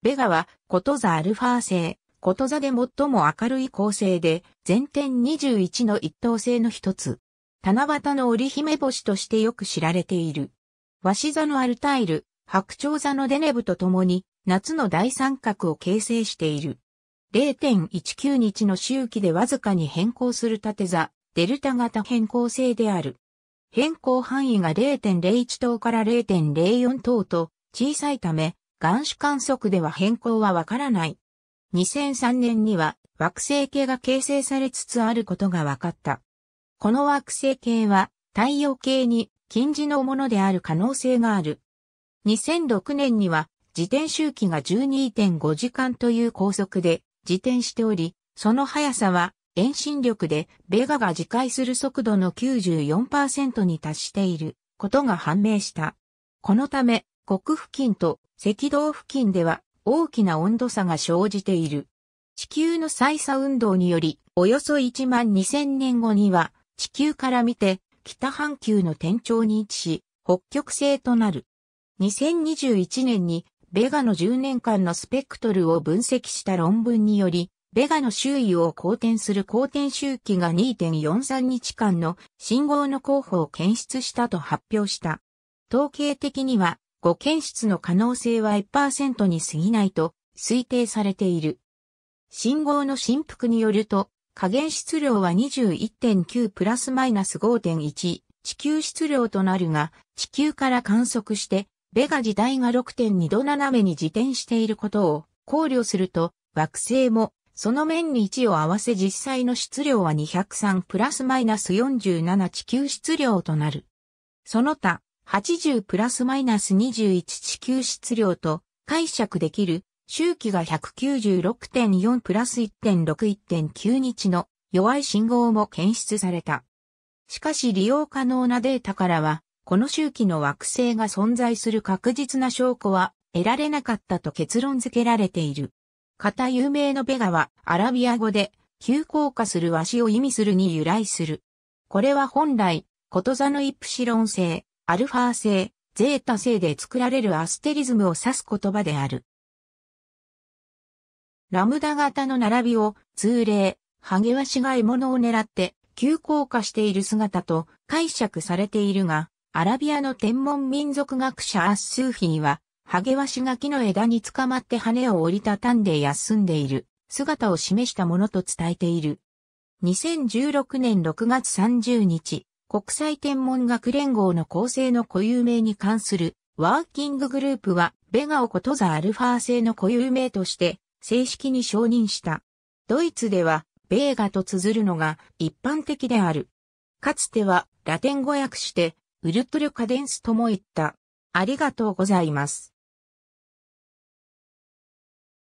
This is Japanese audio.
ベガは、ことざアルファ星、ことざで最も明るい構成で、全天21の一等星の一つ。七夕の織姫星としてよく知られている。わし座のアルタイル、白鳥座のデネブと共に、夏の大三角を形成している。0.19日の周期でわずかに変更する縦座、デルタ型変更性である。変更範囲が0.01等から0.04等と小さいため、眼視観測では変更はわからない。2003年には惑星系が形成されつつあることが分かった。この惑星系は太陽系に近似のものである可能性がある。2006年には自転周期が12.5時間という高速で自転しており、その速さは遠心力でベガが自回する速度の94%に達していることが判明した。このため、国付近と赤道付近では大きな温度差が生じている。地球の再差運動により、およそ1万2000年後には、地球から見て、北半球の天頂に位置し、北極星となる。2021年に、ベガの10年間のスペクトルを分析した論文により、ベガの周囲を公転する公転周期が2.43日間の信号の候補を検出したと発表した。統計的には誤検出の可能性は1%に過ぎないと推定されている。信号の振幅によると、加減質量は21.9プラスマイナス5.1地球質量となるが、地球から観測して、ベガ自体が6.2度斜めに自転していることを考慮すると、惑星もその面に位置を合わせ実際の質量は203プラスマイナス47地球質量となる。その他、80プラスマイナス21地球質量と解釈できる周期が196.4プラス1.6.1.9日の弱い信号も検出された。しかし利用可能なデータからは、この周期の惑星が存在する確実な証拠は得られなかったと結論付けられている。かた有名のベガはアラビア語で急降下する和紙を意味するに由来する。これは本来、ことざのイプシロン星、アルファ性、ゼータ性で作られるアステリズムを指す言葉である。ラムダ型の並びを通例、ハゲワシが獲物を狙って急降下している姿と解釈されているが、アラビアの天文民族学者アッスーフィーは、ハゲワシが木の枝に捕まって羽を折りたたんで休んでいる姿を示したものと伝えている。2016年6月30日、国際天文学連合の構成の固有名に関するワーキンググループは、ベガをことザアルファ製の固有名として正式に承認した。ドイツでは、ベーガと綴るのが一般的である。かつては、ラテン語訳して、ウルトルカデンスとも言った。ありがとうございます。